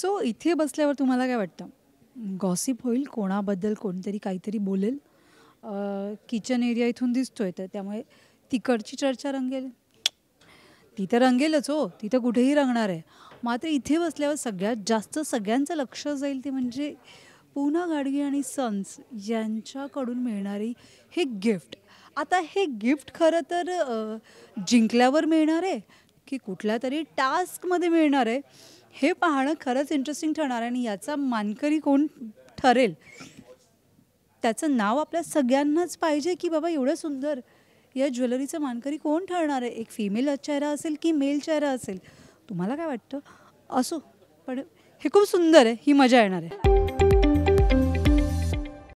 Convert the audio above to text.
so इथे बसल्यावर तुम्हाला काय वाटतं गॉसिप होईल कोणाबद्दल कोणतरी काहीतरी बोलेल किचन एरिया इथून दिसतोय तर त्यामुळे तिकडची चर्चा रंगेल ती तर रंगेलच हो ती तर कुठेही रंगणार आहे मात्र इथे बसल्यावर सगळ्यात जास्त सगळ्यांचं लक्ष जाईल ते म्हणजे पूना गाडगी आणि सन्स यांच्याकडून मिळणारी हे गिफ्ट आता हे गिफ्ट खरं तर जिंकल्यावर मिळणार आहे की कुठल्या तरी टास्कमध्ये मिळणार आहे हे पाहणं खरंच इंटरेस्टिंग ठरणार आहे आणि याचा मानकरी कोण ठरेल त्याचं नाव आपल्या सगळ्यांनाच पाहिजे की बाबा एवढं सुंदर या ज्वेलरीचं मानकरी कोण ठरणार आहे एक फिमेल चेहरा असेल की मेल चेहरा असेल तुम्हाला काय वाटतं असो पण हे खूप सुंदर आहे ही मजा येणार आहे